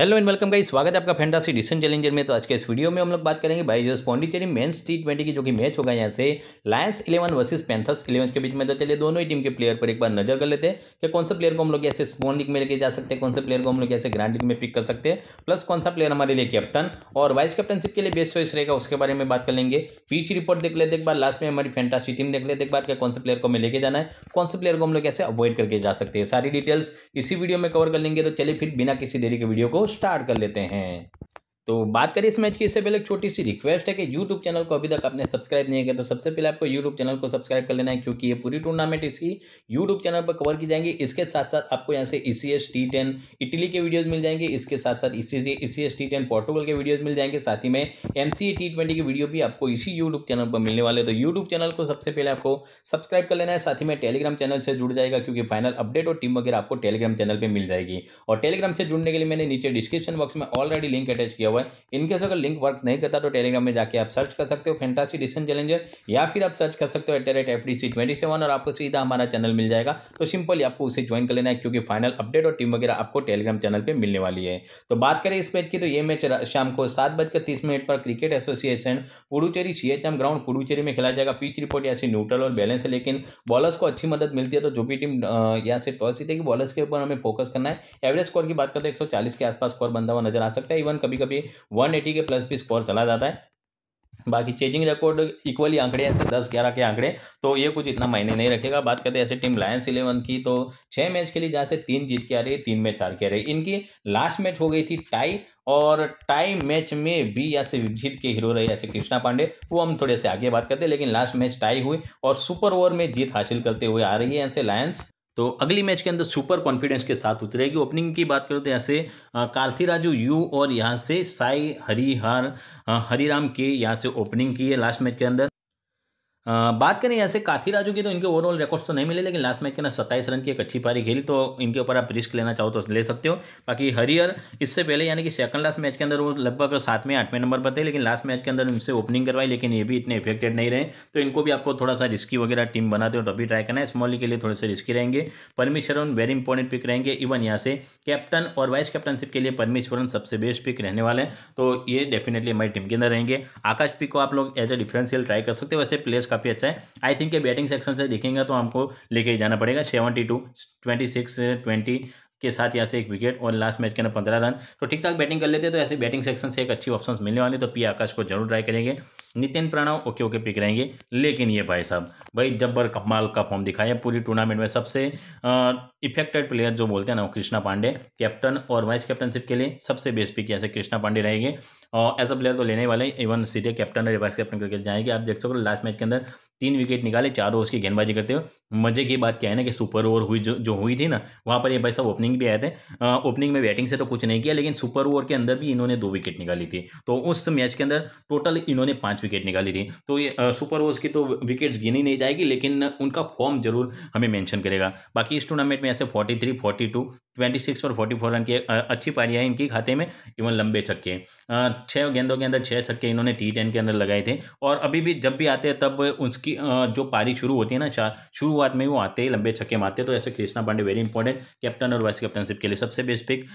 hello and welcome का स्वागत है आपका फैंटासी डिसन चैलेंजर में तो आज के इस वीडियो में हम लोग बात करेंगे भाई जस पॉन्डिचेरी मेंस टी ट्वेंटी की जो कि मैच होगा यहाँ से lions eleven versus panthers eleven के बीच में तो चलिए दोनों ही टीम के प्लेयर पर एक बार नजर कर लेते हैं कि कौन सा प्लेयर को हम लोग ऐसे स्पोन लीग में लेके जा सकते हैं कौन से प्लेयर को हम लोग ऐसे ग्रांड लीग में पिक कर सकते हैं प्लस कौन सा प्लेयर हमारे लिए कैप्टन और वाइस कैप्टनशिप के लिए बेस्ट चॉइस रहेगा उसके बारे में बात कर लेंगे पीच रिपोर्ट देख लेते एक बार लास्ट में हमारी फैंटासी टीम देख लेते एक बार कौन से प्लेयर को हमें लेके जाना है कौन से प्लेयर को हम लोग ऐसे अवॉइड करके जा सकते हैं सारी डिटेल्स इसी वीडियो में कवर कर लेंगे तो चलिए फिर बिना किसी देरी के वीडियो को स्टार्ट कर लेते हैं तो बात करें इस मैच की इससे पहले एक छोटी सी रिक्वेस्ट है कि यूट्यूब चैनल को अभी तक आपने सब्सक्राइब नहीं किया तो सबसे पहले आपको यूट्यूब चैनल को सब्सक्राइब कर लेना है क्योंकि ये पूरी टूर्नामेंट इसकी यूट्यूब चैनल पर कवर की जाएंगी इसके साथ साथ आपको यहाँ से E C S T ten Italy के वीडियोज़ मिल जाएंगे इसके साथ साथ E C S T ten Portugal के वीडियोज़ मिल जाएंगे साथ ही में एम सी टी ट्वेंटी के वीडियो भी आपको इसी यूट्यूब चैनल पर मिलने वाले तो यूट्यूब चैनल को सबसे पहले आपको सब्सक्राइब कर लेना है साथ ही में टेलीग्राम चैनल से जुड़ जाएगा क्योंकि फाइनल अपडेट और टीम वगैरह आपको टेलीग्राम चैनल पर मिल जाएगी और टेलीग्राम से जुड़ने के लिए मैंने नीचे डिस्क्रिप्शन बॉक्स में ऑलरेडी लिंक अटैच किया हुआ हुआ है इनके से अगर लिंक वर्क नहीं करता तो टेलीग्राम में जाके आप सर्च कर सकते हो फेंटासी डिसन चैलेंजर या फिर आप सर्च कर सकते हो at the rate F D C twenty seven और आपको सीधा हमारा चैनल मिल जाएगा तो सिंपली आपको उसे ज्वाइन कर लेना है क्योंकि फाइनल अपडेट और टीम वगैरह आपको टेलीग्राम चैनल पर मिलने वाली है तो बात करें इस मैच की तो ये मैच शाम को सात बजकर तीस मिनट पर cricket association Puducherry C H M ground Puducherry में खेला जाएगा पिच रिपोर्ट या से न्यूट्रल और बैलेंस है लेकिन बॉलर्स को अच्छी मदद मिलती है तो जो भी टीम यहाँ से टॉस जीतेगी बॉलर्स के ऊपर हमें फोकस करना है एवरेज स्कोर की बात करते हैं तो एक के आसपास स्कोर बनता हुआ नजर आ सकता है इवन कभी कभी वन एटी के प्लस भी स्कोर चला जाता है बाकी चेजिंग रिकॉर्ड इक्वली आंकड़े ऐसे दस ग्यारह के आंकड़े तो ये कुछ इतना मायने नहीं रखेगा बात करते हैं ऐसे टीम लायंस इलेवन की तो छः मैच के लिए जहाँ से तीन जीत के आ रही है तीन मैच हार के आ रही है इनकी लास्ट मैच हो गई थी टाई और टाई मैच में भी ऐसे जीत के हीरो रहे ऐसे कृष्णा पांडे वो हम थोड़े से आगे बात करते हैं लेकिन लास्ट मैच टाई हुई और सुपर ओवर में जीत हासिल करते हुए आ रही है ऐसे लायंस तो अगली मैच के अंदर सुपर कॉन्फिडेंस के साथ उतरेगी ओपनिंग की बात करो तो यहाँ से कार्थी राजू यू और यहाँ से साई हरिहर हरिराम के यहाँ से ओपनिंग की है लास्ट मैच के अंदर बात करें ऐसे काथी राजू की तो इनके ओवरऑल रिकॉर्ड्स तो नहीं मिले लेकिन लास्ट मैच के ना सत्ताईस रन की एक अच्छी पारी खेली तो इनके ऊपर आप रिस्क लेना चाहो तो ले सकते हो बाकी हरियर इससे पहले यानी कि सेकंड लास्ट मैच के अंदर वो लगभग सातवें आठवें नंबर पर थे लेकिन लास्ट मैच के अंदर उनसे ओपनिंग करवाई लेकिन ये भी इतने इफेक्टेड नहीं रहे तो इनको भी आपको थोड़ा सा रिस्की वगैरह टीम बनाते हो तो अभी ट्राई करना है स्मॉली के लिए थोड़े से रिस्की रहेंगे परमेश्वरन वेरी इंपॉर्टेंट पिक रहेंगे इवन यहाँ से कैप्टन और वाइस कैप्टनशिप के लिए परमेश्वरन सबसे बेस्ट पिक रहने वाले हैं तो ये डेफिनेटली हमारी टीम के अंदर रहेंगे आकाश पिक को आप लोग एज अ डिफरेंशियल ट्राई कर सकते हो वैसे प्लेस काफ़ी अच्छा है आई थिंक ये बैटिंग सेक्शन से देखेंगे तो हमको लेके जाना पड़ेगा seventy two twenty six twenty के साथ यहाँ से एक विकेट और लास्ट मैच के अंदर पंद्रह रन तो ठीक ठाक बैटिंग कर लेते तो ऐसे बैटिंग सेक्शन से एक अच्छी ऑप्शन मिलने वाली तो पी आकाश को जरूर ट्राई करेंगे Nitin Pranav okay okay pick रहेंगे लेकिन ये भाई साहब भाई जब्बर कमाल का फॉर्म दिखाया पूरी टूर्नामेंट में सबसे इफेक्टेड प्लेयर जो बोलते हैं ना वो कृष्णा पांडे कैप्टन और वाइस कैप्टनशिप के लिए सबसे बेस्ट पिक ऐसे कृष्णा पांडे रहेंगे और एज अ प्लेयर तो लेने वाले इवन सीधे कैप्टन और वाइस कैप्टन करके जाएंगे आप देख सको लास्ट मैच के अंदर तीन विकेट निकाले चार ओवर की गेंदबाजी करते हुए मजे की बात क्या है ना कि सुपर ओवर हुई जो जो हुई थी ना वहाँ पर ये भाई साहब ओपनिंग भी आए थे ओपनिंग में बैटिंग से तो कुछ नहीं किया लेकिन सुपर ओवर के अंदर भी इन्होंने दो विकेट निकाली थी तो उस मैच के अंदर टोटल इन्होंने पाँच पांच विकेट निकाली थी तो ये सुपर ओवर्स की तो विकेट्स गिनी नहीं जाएगी लेकिन उनका फॉर्म जरूर हमें मैंशन करेगा बाकी इस टूर्नामेंट में ऐसे forty three forty two twenty six और फोर्टी फोर रन की अच्छी पारियाँ इनके खाते में इवन लंबे छक्के छः गेंदों के अंदर छः छक्के इन्होंने टी टेन के अंदर लगाए थे और अभी भी जब भी आते हैं तब उसकी जो पारी शुरू होती है ना शुरुआत में वो आते ही लंबे छक्के मारते तो ऐसे Krishna Pandey very important captain और वाइस कैप्टनशिप के लिए सबसे best pick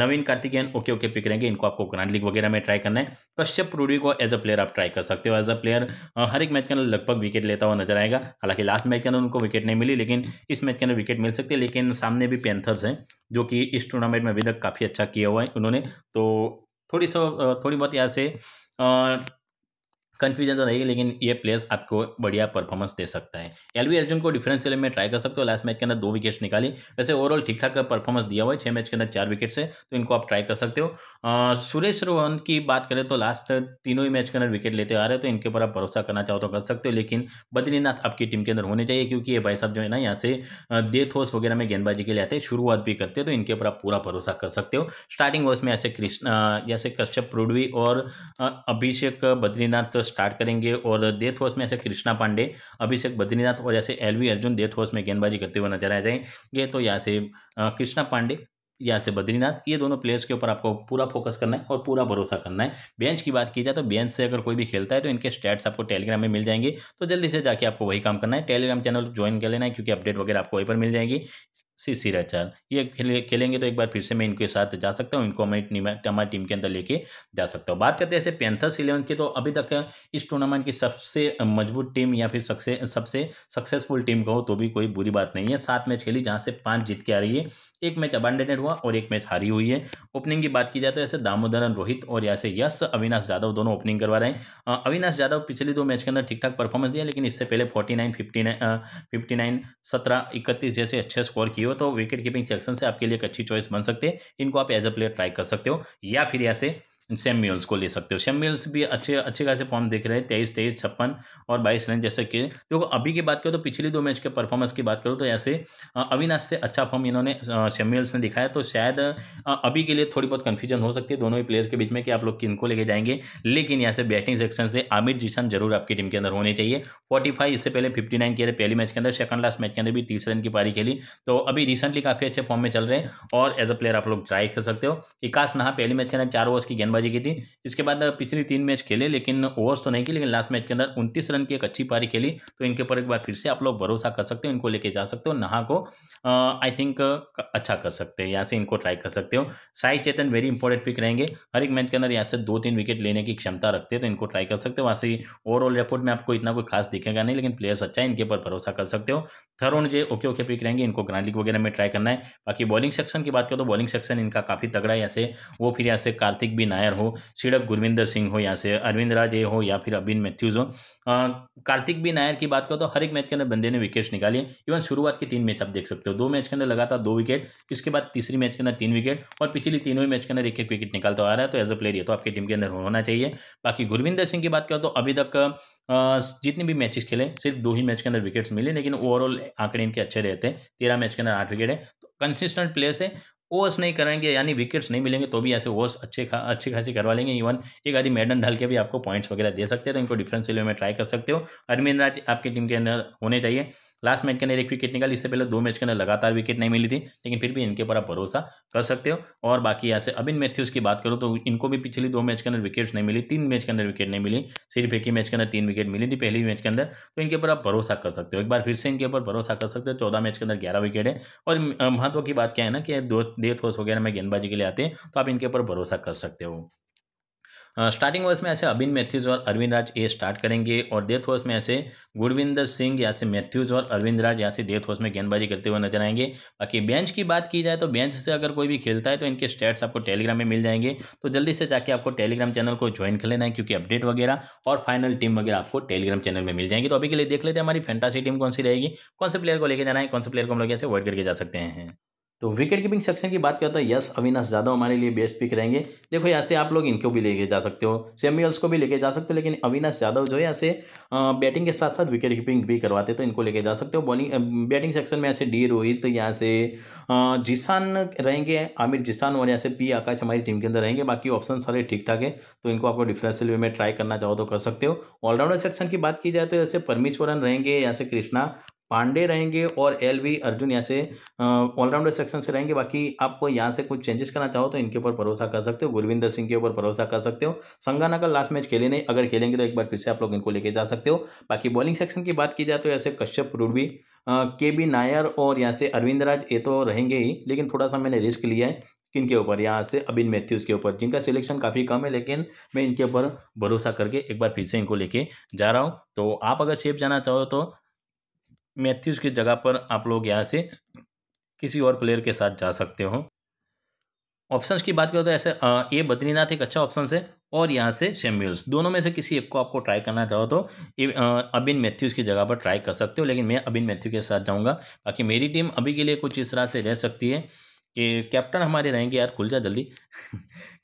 Naveen Karthikeyan okay okay pick रहेंगे इनको आपको ग्रांड लीग वगैरह में ट्राई करना है कश्यप रूडी को एज अ प्लेयर आप ट्राई कर सकते सकते हो एज अ प्लेयर हर एक मैच के अंदर लगभग विकेट लेता हुआ नजर आएगा हालांकि लास्ट मैच के अंदर उनको विकेट नहीं मिली लेकिन इस मैच के अंदर विकेट मिल सकती है लेकिन सामने भी पैंथर्स हैं जो कि इस टूर्नामेंट में अभी तक काफ़ी अच्छा किया हुआ है उन्होंने तो थोड़ी सो थोड़ी बहुत यहाँ से कन्फ्यूजन तो रहेगी लेकिन ये प्लेयर्स आपको बढ़िया परफॉर्मेंस दे सकता है एलवी अर्जुन को डिफरेंशियल में ट्राई कर सकते हो लास्ट मैच के अंदर दो विकेट्स निकाली वैसे ओवरऑल ठीक ठाक का परफॉर्मेंस दिया हुआ है छः मैच के अंदर चार विकेट्स है तो इनको आप ट्राई कर सकते हो सुरेश रोहन की बात करें तो लास्ट तीनों ही मैच के अंदर विकेट लेते आ रहे हैं तो इनके ऊपर आप भरोसा करना चाहो तो कर सकते हो लेकिन बद्रीनाथ आपकी टीम के अंदर होने चाहिए क्योंकि ये भाई साहब जो है ना यहाँ से डेथ होस वगैरह में गेंदबाजी के लिए आते हैं शुरुआत भी करते हैं तो इनके ऊपर आप पूरा भरोसा कर सकते हो स्टार्टिंग ओवर्स में ऐसे कृष्ण जैसे कश्यप प्रोडवी और अभिषेक बद्रीनाथ स्टार्ट करेंगे और डेथ हाउस में ऐसे कृष्णा पांडे अभिषेक बद्रीनाथ और ऐसे वी अर्जुन डेथ हाउस में गेंदबाजी करते हुए नजर आ जाएंगे तो यहाँ से कृष्णा पांडे यहाँ से बद्रीनाथ ये दोनों प्लेयर्स के ऊपर आपको पूरा फोकस करना है और पूरा भरोसा करना है बेंच की बात की जाए तो बेंच से अगर कोई भी खेलता है तो इनके स्टैट्स आपको टेलीग्राम में मिल जाएंगे तो जल्दी से जाके आपको वही काम करना है टेलीग्राम चैनल ज्वाइन कर लेना है क्योंकि अपडेट वगैरह आपको वहीं पर मिल जाएगी सी सी रचार ये खेले खेलेंगे तो एक बार फिर से मैं इनके साथ जा सकता हूँ इनको हमारी हमारी टीम के अंदर लेके जा सकता हूँ बात करते हैं ऐसे पेंथर्स इलेवन की तो अभी तक इस टूर्नामेंट की सबसे मजबूत टीम या फिर सबसे सबसे सक्सेसफुल टीम कहो तो भी कोई बुरी बात नहीं है सात मैच खेली जहाँ से पाँच जीत के आ रही है एक मैच अबांडेडेड हुआ और एक मैच हारी हुई है ओपनिंग की बात की जाए तो ऐसे दामोदरन रोहित और यहाँ यश अविनाश यादव दोनों ओपनिंग करवा रहे हैं अविनाश यादव पिछले दो मैच के अंदर ठीक ठाक परफॉर्मेंस दिया लेकिन इससे पहले forty nine fifty nine fifty nine सत्रह इकतीस जैसे अच्छे स्कोर किए हो तो विकेट कीपिंग सेक्शन से आपके लिए एक अच्छी चॉइस बन सकते हैं इनको आप एज अ प्लेयर ट्राई कर सकते हो या फिर यहाँ से सेम को ले सकते हो सेम भी अच्छे अच्छे खासे फॉर्म देख रहे हैं तेईस तेईस छप्पन और बाईस रन जैसे कि देखो तो अभी की बात करो तो पिछले दो मैच के परफॉर्मेंस की बात करो तो ऐसे अविनाश से अच्छा फॉर्म इन्होंने सेम ने दिखाया तो शायद अभी के लिए थोड़ी बहुत कन्फ्यूजन हो सकती है दोनों ही प्लेयर्स के बीच में कि आप लोग किन को लेके जाएंगे लेकिन यहाँ से बैटिंग सेक्शन से आमिर जिशान जरूर आपकी टीम के अंदर होने चाहिए फोर्टी फाइव इससे पहले फिफ्टी नाइन किया पहले मैच के अंदर सेकंड लास्ट मैच के अंदर भी तीस रन की पारी खेली तो अभी रिसेंटली काफ़ी अच्छे फॉर्म में चल रहे हैं और एज अ प्लेयर आप लोग ट्राई कर सकते हो इकाश नहा पहले मैच के अंदर चार ओवर्स की गेंदबाजी बल्लेबाजी की थी इसके बाद पिछली तीन मैच खेले लेकिन ओवर्स तो नहीं की लेकिन लास्ट मैच के अंदर उनतीस रन की एक अच्छी पारी खेली तो इनके ऊपर एक बार फिर से आप लोग भरोसा कर सकते हो इनको लेके जा सकते हो नहा को आई थिंक अच्छा कर सकते हैं यहाँ से इनको ट्राई कर सकते हो Sai Chetan very important pick रहेंगे हर एक मैच के अंदर यहाँ से दो तीन विकेट लेने की क्षमता रखते हैं तो इनको ट्राई कर सकते हो वहाँ से ओवरऑल रिपोर्ट में आपको इतना कोई खास दिखेगा नहीं लेकिन प्लेयर्स अच्छा है इनके ऊपर भरोसा कर सकते हो third J okay okay pick रहेंगे इनको ग्रांड लीग वगैरह में ट्राई करना है बाकी बॉलिंग सेक्शन की बात करो तो बॉलिंग सेक्शन इनका काफ़ी तगड़ा है यहाँ से वो फिर यहाँ से कार्तिक भी नायर अय्यर हो सिडप गुरविंदर सिंह हो या से अरविंद राजे हो या फिर अबिन मैथ्यूज हो कार्तिक बिन नायर की बात करो तो हर एक मैच के अंदर बंदे ने विकेट्स निकाली इवन शुरुआत के तीन मैच आप देख सकते हो दो मैच के अंदर लगातार दो विकेट इसके बाद तीसरी मैच के अंदर तीन विकेट और पिछली तीनों मैच के अंदर एक एक विकेट निकालता आ रहा है तो एज अ प्लेयर ये तो आपकी टीम के अंदर होना चाहिए बाकी गुरविंदर सिंह की बात करो तो अभी तक जितने भी मैचेस खेले सिर्फ दो ही मैच के अंदर विकेट्स मिले लेकिन ओवरऑल आंकड़े इनके अच्छे रहते हैं तेरह मैच के अंदर आठ विकेट है कंसिस्टेंट प्लेयर्स है ओवर्स नहीं करेंगे यानी विकेट्स नहीं मिलेंगे तो भी ऐसे ओवर्स अच्छे खा अच्छे खासे करवा लेंगे इवन एक आदि मैडन ढाल के भी आपको पॉइंट्स वगैरह दे सकते हैं तो इनको डिफरेंस में ट्राई कर सकते हो अरविंद राज आपकी टीम के अंदर होने चाहिए लास्ट मैच के अंदर एक विकेट निकाली इससे पहले दो मैच के अंदर लगातार विकेट नहीं मिली थी लेकिन फिर भी इनके ऊपर आप भरोसा कर सकते हो और बाकी यहाँ से अबिन मैथ्यूज की बात करो तो इनको भी पिछली दो मैच के अंदर विकेट्स नहीं मिली तीन मैच के अंदर विकेट नहीं मिली सिर्फ एक ही मैच के अंदर तीन विकेट मिली थी पहली मैच के अंदर तो इनके ऊपर आप भरोसा कर सकते हो एक बार फिर से इनके ऊपर भरोसा कर सकते हो चौदह मैच के अंदर ग्यारह विकेट है और महत्व की बात क्या है ना कि दो डेथ होस वगैरह में गेंदबाजी के लिए आते हैं तो आप इनके ऊपर भरोसा कर सकते हो स्टार्टिंग वर्स में ऐसे अबिन मैथ्यूज़ और अरविंद राज ए स्टार्ट करेंगे और डेथ ओवर्स में ऐसे गुरविंदर सिंह या से मैथ्यूज़ और अरविंद राज या से डेथ ओवर्स में गेंदबाजी करते हुए नजर आएंगे बाकी बेंच की बात की जाए तो बेंच से अगर कोई भी खेलता है तो इनके स्टेट्स आपको टेलीग्राम में मिल जाएंगे तो जल्दी से जाके आपको टेलीग्राम चैनल को ज्वाइन कर लेना है क्योंकि अपडेट वगैरह और फाइनल टीम वगैरह आपको टेलीग्राम चैनल में मिल जाएंगे तो अभी के लिए देख लेते हैं हमारी फैंटासी टीम कौन सी रहेगी कौन से प्लेयर को लेकर जाना है कौन से प्लेयर को हम लोग ऐसे अवॉइड करके जा सकते हैं तो विकेट कीपिंग सेक्शन की बात करते हैं यस अविनाश यादव हमारे लिए बेस्ट पिक रहेंगे देखो यहाँ से आप लोग इनको भी लेके जा सकते हो सेम्यूल्स को भी लेके जा सकते हो लेकिन अविनाश यादव जो है यहाँ से बैटिंग के साथ साथ विकेट कीपिंग भी करवाते तो इनको लेके जा सकते हो बॉलिंग बैटिंग सेक्शन में ऐसे डी रोहित यहाँ से जिसान रहेंगे आमिर जिसान और यहाँ से पी आकाश हमारी टीम के अंदर रहेंगे बाकी ऑप्शन सारे ठीक ठाक है तो इनको आपको डिफरेंशियल वे में ट्राई करना चाहो तो कर सकते हो ऑलराउंडर सेक्शन की बात की जाए तो ऐसे परमेश्वरन रहेंगे यहाँ से कृष्णा पांडे रहेंगे और एल वी अर्जुन यहाँ से ऑलराउंडर सेक्शन से रहेंगे बाकी आपको यहाँ से कुछ चेंजेस करना चाहो तो इनके ऊपर भरोसा कर सकते हो गुरविंदर सिंह के ऊपर भरोसा कर सकते हो संगाना का लास्ट मैच खेले नहीं अगर खेलेंगे तो एक बार फिर से आप लोग इनको लेके जा सकते हो बाकी बॉलिंग सेक्शन की बात की जाए तो ऐसे कश्यप रूडवी के बी नायर और यहाँ से अरविंद राज ये तो रहेंगे ही लेकिन थोड़ा सा मैंने रिस्क लिया है किन के ऊपर यहाँ से अबिन मैथ्यूज़ के ऊपर जिनका सिलेक्शन काफ़ी कम है लेकिन मैं इनके ऊपर भरोसा करके एक बार फिर से इनको लेके जा रहा हूँ तो आप अगर शेप जाना चाहो तो मैथ्यूज की जगह पर आप लोग यहाँ से किसी और प्लेयर के साथ जा सकते हो ऑप्शंस की बात करें तो ऐसे आ, ये बद्रीनाथ एक अच्छा ऑप्शन है और यहाँ से शेम्यूल्स दोनों में से किसी एक को आपको ट्राई करना चाहो तो अबिन मैथ्यूज़ की जगह पर ट्राई कर सकते हो लेकिन मैं अबिन मैथ्यू के साथ जाऊँगा बाकी मेरी टीम अभी के लिए कुछ इस तरह से रह सकती है कि कैप्टन हमारे रहेंगे यार खुल जा जल्दी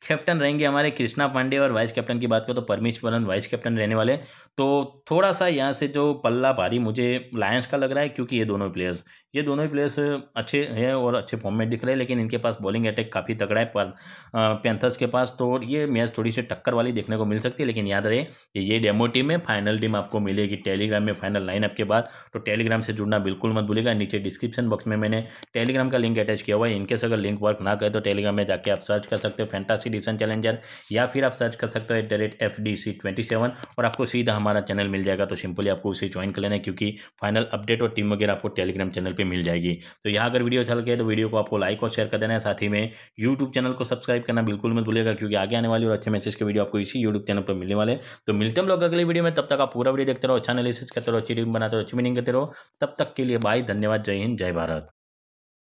कैप्टन रहेंगे हमारे कृष्णा पांडे और वाइस कैप्टन की बात करें तो परमेश्वरन वाइस कैप्टन रहने वाले तो थोड़ा सा यहाँ से जो पल्ला भारी मुझे लायंस का लग रहा है क्योंकि ये दोनों प्लेयर्स ये दोनों ही प्लेयर्स अच्छे हैं और अच्छे फॉर्म में दिख रहे हैं लेकिन इनके पास बॉलिंग अटैक काफ़ी तगड़ा है पर पैंथर्स के पास तो ये मैच थोड़ी सी टक्कर वाली देखने को मिल सकती है लेकिन याद रहे कि ये डेमो टीम है फाइनल टीम आपको मिलेगी टेलीग्राम में फाइनल लाइनअप के बाद तो टेलीग्राम से जुड़ना बिल्कुल मत भूलेगा नीचे डिस्क्रिप्शन बॉक्स में मैंने टेलीग्राम का लिंक अटैच किया हुआ है इनकेस अगर लिंक वर्क ना करें तो टेलीग्राम में जाकर आप सर्च कर सकते हो फैंटासी डिसन चैलेंजर या फिर आप सर्च कर सकते हो at the rate F D C twenty seven और आपको सीधा हमारे हमारा चैनल मिल जाएगा तो सिंपली आपको उसे ज्वाइन कर लेना क्योंकि फाइनल अपडेट और टीम वगैरह आपको टेलीग्राम चैनल पर मिल जाएगी तो यहाँ अगर वीडियो अच्छा लगे तो वीडियो को आपको लाइक और शेयर कर देना है साथ ही में यूट्यूब चैनल को सब्सक्राइब करना बिल्कुल मत भूलेगा क्योंकि आगे आने वाली और अच्छे मैसेज के वीडियो आपको इसी यूट्यूब चैनल पर मिलने वाले तो मिलते हम लोग अगले वीडियो में तब तक आप पूरा वीडियो देखते रहो अच्छा एनालिसिस करते रहो अच्छी टीम बनाते रहो अच्छी मीनिंग करते रहो तब तक के लिए बाय धन्यवाद जय हिंद जय भारत